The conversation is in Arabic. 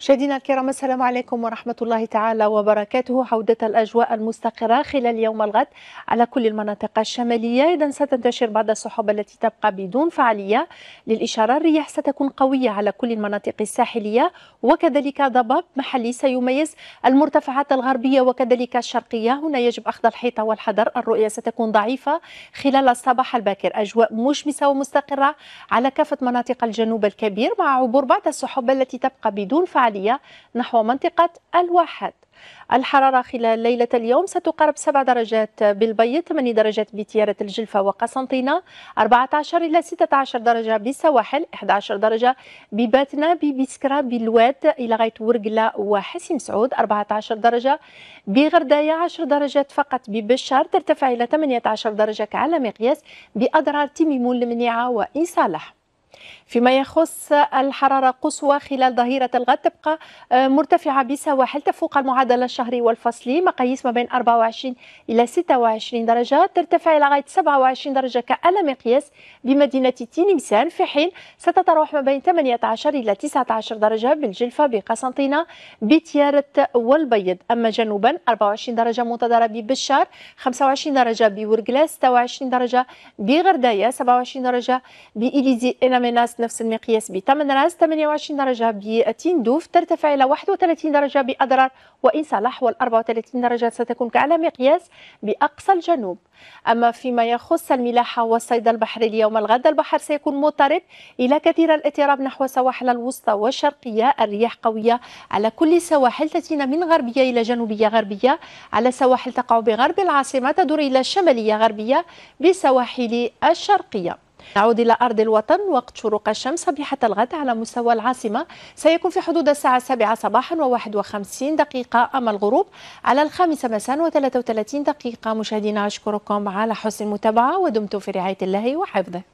مشاهدينا الكرام السلام عليكم ورحمة الله تعالى وبركاته عودة الأجواء المستقرة خلال يوم الغد على كل المناطق الشمالية إذا ستنتشر بعض السحب التي تبقى بدون فعالية للإشارة الرياح ستكون قوية على كل المناطق الساحلية وكذلك ضباب محلي سيميز المرتفعات الغربية وكذلك الشرقية هنا يجب أخذ الحيطة والحذر الرؤية ستكون ضعيفة خلال الصباح الباكر أجواء مشمسة ومستقرة على كافة مناطق الجنوب الكبير مع عبور بعض السحب التي تبقى بدون فعالية عالية نحو منطقة الواحد الحرارة خلال ليلة اليوم ستقارب 7 درجات بالبيض 8 درجات بتيارة الجلفة وقسنطينة 14 إلى 16 درجة بالسواحل 11 درجة بباتنا ببسكرة بالواد إلى غاية ورقلة وحسيم سعود 14 درجة بغرداية 10 درجات فقط ببشار ترتفع إلى 18 درجة على مقياس بأضرار تيميمون المنيعة صالح فيما يخص الحرارة قصوى خلال ظهيرة الغد تبقى آه، مرتفعة بسواحل تفوق المعدل الشهري والفصلي مقاييس ما بين 24 إلى 26 درجة ترتفع إلى غاية 27 درجة كأعلى مقياس بمدينة تينمسان في حين ستتراوح ما بين 18 إلى 19 درجة بالجلفة بقسنطينة بتيارة والبيض أما جنوبا 24 درجة منتظرة ببشار 25 درجة بورقلاس 26 درجة بغرداية 27 درجة بإليزي إناميناس نفس المقياس راس 28 درجة دوف ترتفع إلى 31 درجة بأضرار وإن صلاح وال34 درجة ستكون كأعلى مقياس بأقصى الجنوب أما فيما يخص الملاحة والصيد البحري اليوم الغد البحر سيكون مضطرب إلى كثير الاضطراب نحو سواحل الوسطى والشرقية الرياح قوية على كل سواحل تتين من غربية إلى جنوبية غربية على سواحل تقع بغرب العاصمة تدور إلى شمالية غربية بسواحل الشرقية نعود إلى أرض الوطن وقت شروق الشمس صبيحة الغد على مستوى العاصمة سيكون في حدود الساعة السابعة صباحا و51 دقيقة أما الغروب على الخامسة مساء و33 دقيقة مشاهدينا أشكركم على حسن المتابعة ودمتم في رعاية الله وحفظه